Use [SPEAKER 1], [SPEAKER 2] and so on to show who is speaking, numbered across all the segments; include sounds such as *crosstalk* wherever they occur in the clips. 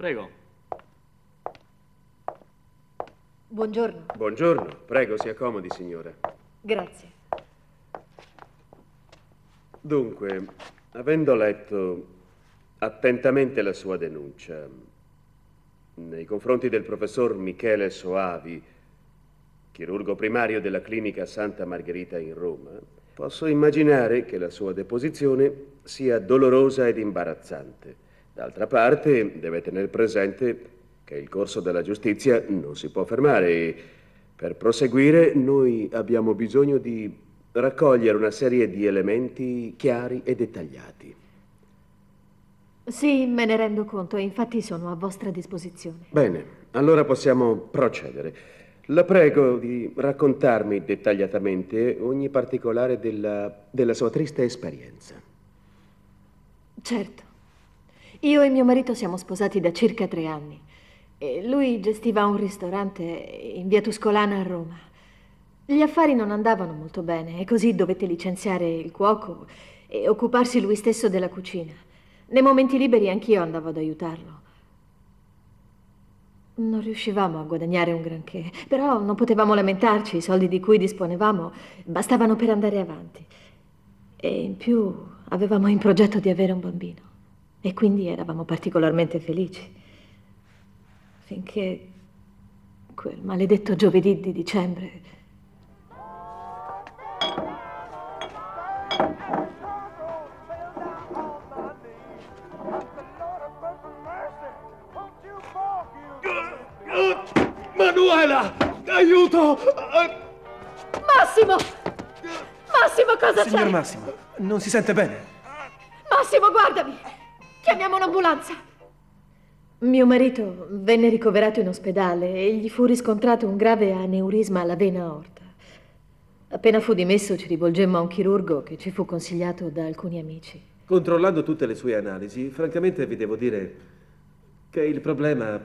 [SPEAKER 1] Prego. Buongiorno. Buongiorno. Prego, si accomodi, signora. Grazie. Dunque, avendo letto attentamente la sua denuncia nei confronti del professor Michele Soavi, chirurgo primario della clinica Santa Margherita in Roma, posso immaginare che la sua deposizione sia dolorosa ed imbarazzante. D'altra parte, deve tenere presente che il corso della giustizia non si può fermare. Per proseguire, noi abbiamo bisogno di raccogliere una serie di elementi chiari e dettagliati.
[SPEAKER 2] Sì, me ne rendo conto, infatti sono a vostra disposizione. Bene,
[SPEAKER 1] allora possiamo procedere. La prego di raccontarmi dettagliatamente ogni particolare della, della sua triste esperienza.
[SPEAKER 2] Certo. Io e mio marito siamo sposati da circa tre anni. E lui gestiva un ristorante in via Tuscolana a Roma. Gli affari non andavano molto bene e così dovette licenziare il cuoco e occuparsi lui stesso della cucina. Nei momenti liberi anch'io andavo ad aiutarlo. Non riuscivamo a guadagnare un granché, però non potevamo lamentarci, i soldi di cui disponevamo bastavano per andare avanti. E in più avevamo in progetto di avere un bambino. E quindi eravamo particolarmente felici. Finché quel maledetto giovedì di dicembre.
[SPEAKER 1] Manuela! Aiuto!
[SPEAKER 2] Massimo! Massimo, cosa Signor c'è? Signor
[SPEAKER 1] Massimo, non si
[SPEAKER 2] sente bene. Massimo, guardami! Chiamiamo un'ambulanza! Mio marito venne ricoverato in ospedale e gli fu riscontrato un grave aneurisma alla vena aorta. Appena fu dimesso ci rivolgemmo a un chirurgo che ci fu consigliato da alcuni amici.
[SPEAKER 1] Controllando tutte le sue analisi, francamente vi devo dire che il problema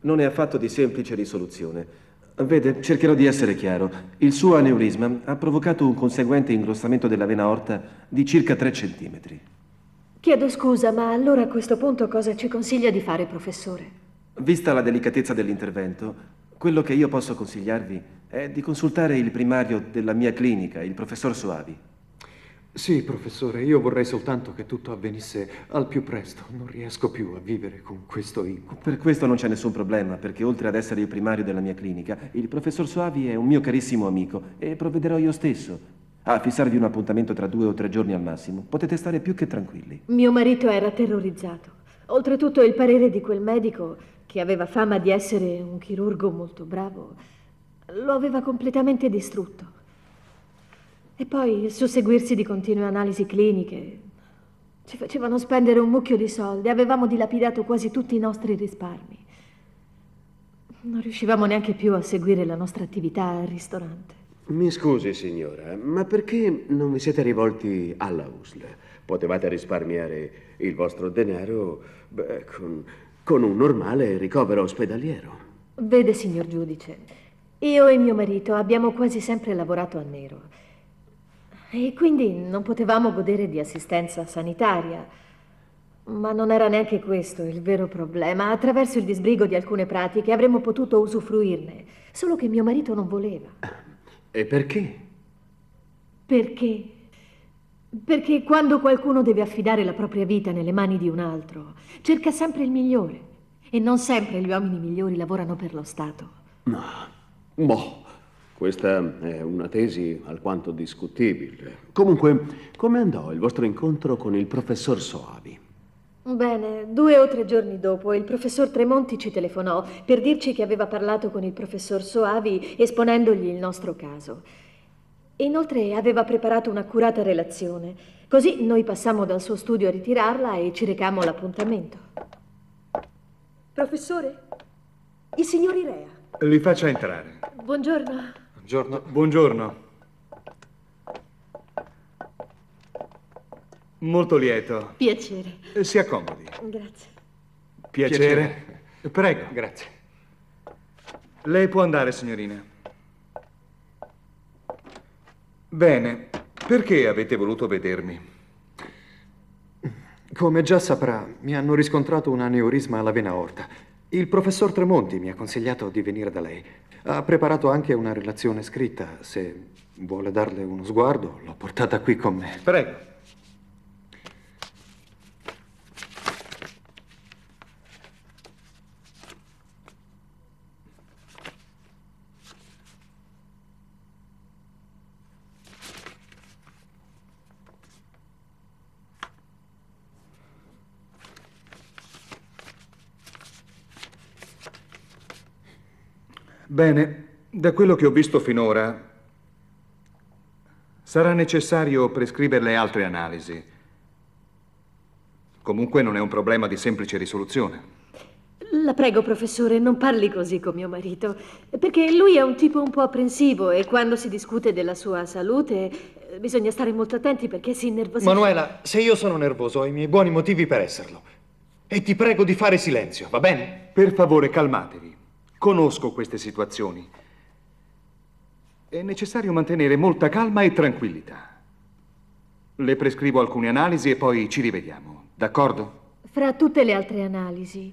[SPEAKER 1] non è affatto di semplice risoluzione. Vede, cercherò di essere chiaro. Il suo aneurisma ha provocato un conseguente ingrossamento della vena aorta di circa 3 centimetri.
[SPEAKER 2] Chiedo scusa, ma allora a questo punto cosa ci consiglia di fare, professore?
[SPEAKER 1] Vista la delicatezza dell'intervento, quello che io posso consigliarvi è di consultare il primario della mia clinica, il professor Soavi. Sì, professore, io vorrei soltanto che tutto avvenisse al più presto. Non riesco più a vivere con questo incubo. Per questo non c'è nessun problema, perché oltre ad essere il primario della mia clinica, il professor Soavi è un mio carissimo amico e provvederò io stesso a fissarvi un appuntamento tra due o tre giorni al massimo, potete stare più che tranquilli.
[SPEAKER 2] Mio marito era terrorizzato. Oltretutto il parere di quel medico, che aveva fama di essere un chirurgo molto bravo, lo aveva completamente distrutto. E poi il susseguirsi di continue analisi cliniche ci facevano spendere un mucchio di soldi, avevamo dilapidato quasi tutti i nostri risparmi. Non riuscivamo neanche più a seguire la nostra attività al ristorante.
[SPEAKER 1] Mi scusi, signora, ma perché non vi siete rivolti alla USL? Potevate risparmiare il vostro denaro beh, con, con un normale ricovero ospedaliero.
[SPEAKER 2] Vede, signor giudice, io e mio marito abbiamo quasi sempre lavorato a nero e quindi non potevamo godere di assistenza sanitaria. Ma non era neanche questo il vero problema. Attraverso il disbrigo di alcune pratiche avremmo potuto usufruirne, solo che mio marito non voleva. *laughs* E perché? Perché? Perché quando qualcuno deve affidare la propria vita nelle mani di un altro, cerca sempre il migliore. E non sempre gli uomini migliori lavorano per lo Stato.
[SPEAKER 1] No, boh, questa è una tesi alquanto discutibile. Comunque, come andò il vostro incontro con il professor Soavi?
[SPEAKER 2] Bene, due o tre giorni dopo il professor Tremonti ci telefonò per dirci che aveva parlato con il professor Soavi esponendogli il nostro caso. Inoltre aveva preparato un'accurata relazione, così noi passammo dal suo studio a ritirarla e ci recammo l'appuntamento. Professore, il signor Irea.
[SPEAKER 3] Li faccia entrare. Buongiorno. Buongiorno. Buongiorno. Molto lieto. Piacere. Eh, si accomodi.
[SPEAKER 2] Grazie.
[SPEAKER 3] Piacere. Piacere. Prego. Grazie. Lei può andare, signorina. Bene, perché avete voluto vedermi? Come già saprà, mi hanno riscontrato un aneurisma alla vena aorta. Il professor Tremonti mi ha consigliato di venire da lei. Ha preparato anche una relazione scritta. Se vuole darle uno sguardo, l'ho portata qui con me. Prego. Bene, da quello che ho visto finora, sarà necessario prescriverle altre analisi. Comunque non è un problema di semplice risoluzione.
[SPEAKER 2] La prego, professore, non parli così con mio marito, perché lui è un tipo un po' apprensivo e quando si discute della sua salute eh, bisogna stare molto attenti perché si innervosisce.
[SPEAKER 3] Manuela, se io sono nervoso ho i miei buoni motivi per esserlo. E ti prego di fare silenzio, va bene? Per favore, calmatevi. Conosco queste situazioni. È necessario mantenere molta calma e tranquillità. Le prescrivo alcune analisi e poi ci rivediamo, d'accordo?
[SPEAKER 2] Fra tutte le altre analisi,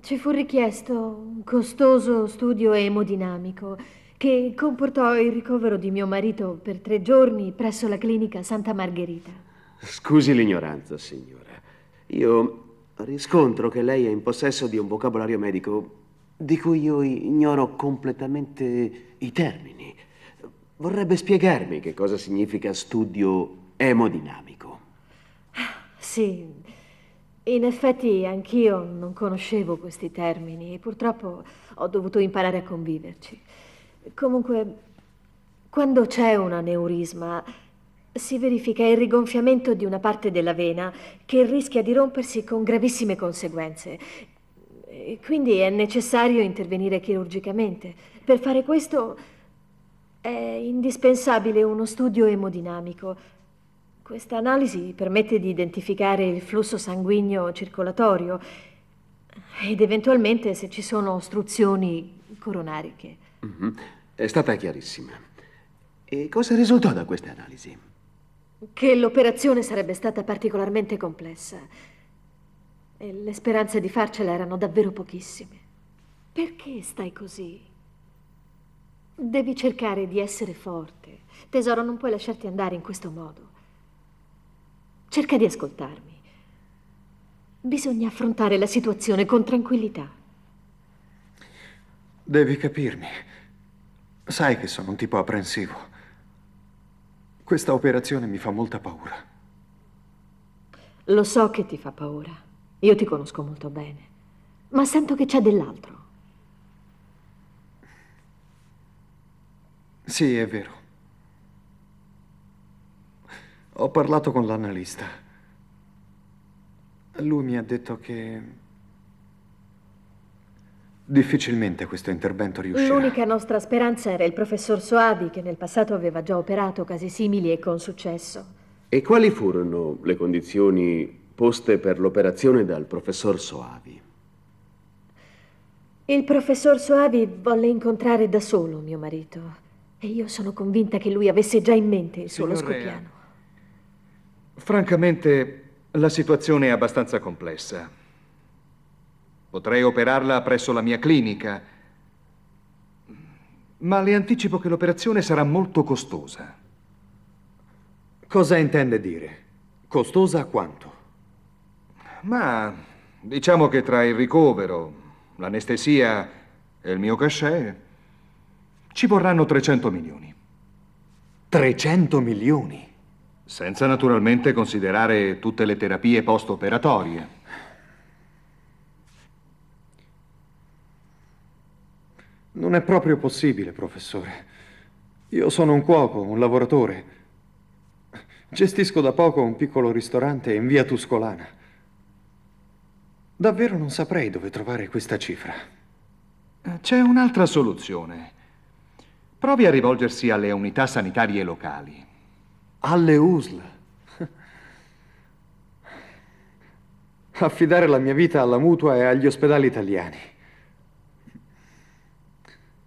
[SPEAKER 2] ci fu richiesto un costoso studio emodinamico che comportò il ricovero di mio marito per tre giorni presso la clinica Santa Margherita.
[SPEAKER 1] Scusi l'ignoranza, signora. Io riscontro che lei è in possesso di un vocabolario medico di cui io ignoro completamente i termini. Vorrebbe spiegarmi che cosa significa studio emodinamico.
[SPEAKER 2] Sì, in effetti anch'io non conoscevo questi termini e purtroppo ho dovuto imparare a conviverci. Comunque, quando c'è un aneurisma, si verifica il rigonfiamento di una parte della vena che rischia di rompersi con gravissime conseguenze quindi è necessario intervenire chirurgicamente. Per fare questo è indispensabile uno studio emodinamico. Questa analisi permette di identificare il flusso sanguigno circolatorio ed eventualmente se ci sono ostruzioni coronariche.
[SPEAKER 1] Mm -hmm. È stata chiarissima. E cosa risultò da queste analisi?
[SPEAKER 2] Che l'operazione sarebbe stata particolarmente complessa e le speranze di farcela erano davvero pochissime. Perché stai così? Devi cercare di essere forte. Tesoro, non puoi lasciarti andare in questo modo. Cerca di ascoltarmi. Bisogna affrontare la situazione con tranquillità.
[SPEAKER 3] Devi capirmi. Sai che sono un tipo apprensivo. Questa operazione mi fa molta paura.
[SPEAKER 2] Lo so che ti fa paura. Io ti conosco molto bene, ma sento che c'è dell'altro.
[SPEAKER 3] Sì, è vero. Ho parlato con l'analista. Lui mi ha detto che... Difficilmente questo intervento riuscirà.
[SPEAKER 2] L'unica nostra speranza era il professor Soavi, che nel passato aveva già operato casi simili e con successo.
[SPEAKER 1] E quali furono le condizioni poste per l'operazione dal professor Soavi.
[SPEAKER 2] Il professor Soavi volle incontrare da solo mio marito e io sono convinta che lui avesse già in mente il suo loscopiano.
[SPEAKER 3] Francamente, la situazione è abbastanza complessa. Potrei operarla presso la mia clinica, ma le anticipo che l'operazione sarà molto costosa. Cosa intende dire? Costosa quanto? Ma diciamo che tra il ricovero, l'anestesia e il mio cachet ci vorranno 300 milioni. 300 milioni? Senza naturalmente considerare tutte le terapie post-operatorie. Non è proprio possibile, professore. Io sono un cuoco, un lavoratore. Gestisco da poco un piccolo ristorante in via Tuscolana. Davvero non saprei dove trovare questa cifra. Eh, c'è un'altra soluzione. Provi a rivolgersi alle unità sanitarie locali. Alle USL. Affidare la mia vita alla mutua e agli ospedali italiani.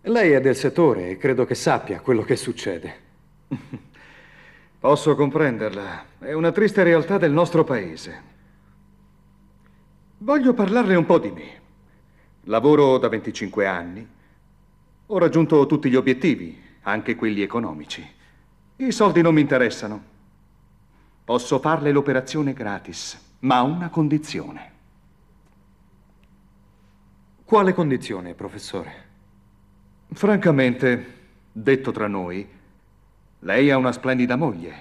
[SPEAKER 3] Lei è del settore e credo che sappia quello che succede. *laughs* Posso comprenderla. È una triste realtà del nostro paese. Voglio parlarle un po' di me. Lavoro da 25 anni. Ho raggiunto tutti gli obiettivi, anche quelli economici. I soldi non mi interessano. Posso farle l'operazione gratis, ma a una condizione. Quale condizione, professore? Francamente, detto tra noi, lei ha una splendida moglie.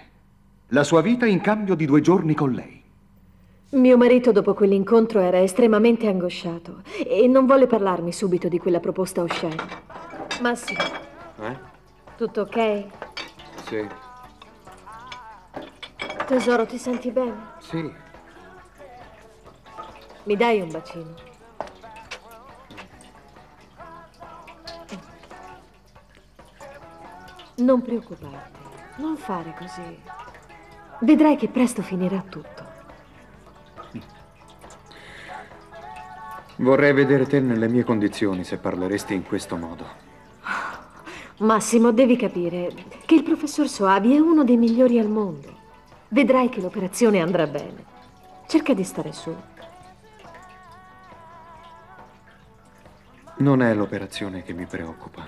[SPEAKER 3] La sua vita in cambio di due
[SPEAKER 2] giorni con lei. Mio marito dopo quell'incontro era estremamente angosciato e non volle parlarmi subito di quella proposta oscena. Massimo. Eh? Tutto ok? Sì. Tesoro, ti senti bene? Sì. Mi dai un bacino? Non preoccuparti, non fare così. Vedrai che presto finirà tutto.
[SPEAKER 3] Vorrei vedere te nelle mie condizioni se parleresti in questo modo.
[SPEAKER 2] Massimo, devi capire che il professor Soavi è uno dei migliori al mondo. Vedrai che l'operazione andrà bene. Cerca di stare su.
[SPEAKER 3] Non è l'operazione che mi preoccupa.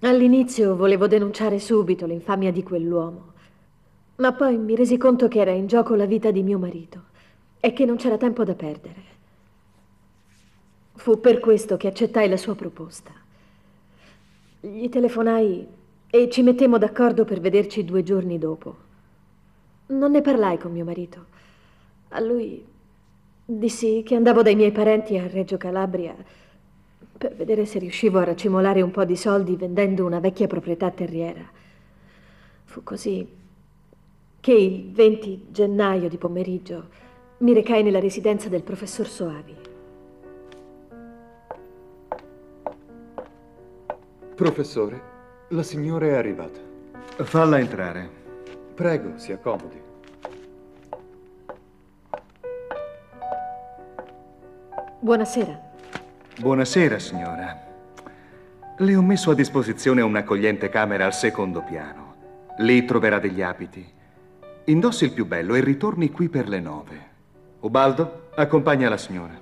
[SPEAKER 2] All'inizio volevo denunciare subito l'infamia di quell'uomo, ma poi mi resi conto che era in gioco la vita di mio marito e che non c'era tempo da perdere. Fu per questo che accettai la sua proposta. Gli telefonai e ci mettemmo d'accordo per vederci due giorni dopo. Non ne parlai con mio marito. A lui dissi che andavo dai miei parenti a Reggio Calabria per vedere se riuscivo a racimolare un po' di soldi vendendo una vecchia proprietà terriera. Fu così che il 20 gennaio di pomeriggio mi recai nella residenza del professor Soavi.
[SPEAKER 3] Professore, la signora è arrivata. Falla entrare. Prego, si accomodi.
[SPEAKER 2] Buonasera.
[SPEAKER 3] Buonasera, signora. Le ho messo a disposizione un'accogliente camera al secondo piano. Lì troverà degli abiti. Indossi il più bello e ritorni qui per le nove. Ubaldo, accompagna la signora.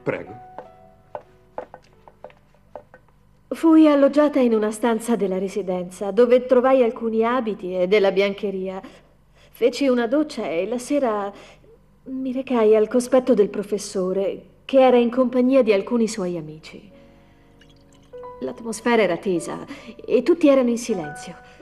[SPEAKER 3] Prego.
[SPEAKER 2] Fui alloggiata in una stanza della residenza dove trovai alcuni abiti e della biancheria. Feci una doccia e la sera mi recai al cospetto del professore che era in compagnia di alcuni suoi amici. L'atmosfera era tesa e tutti erano in silenzio.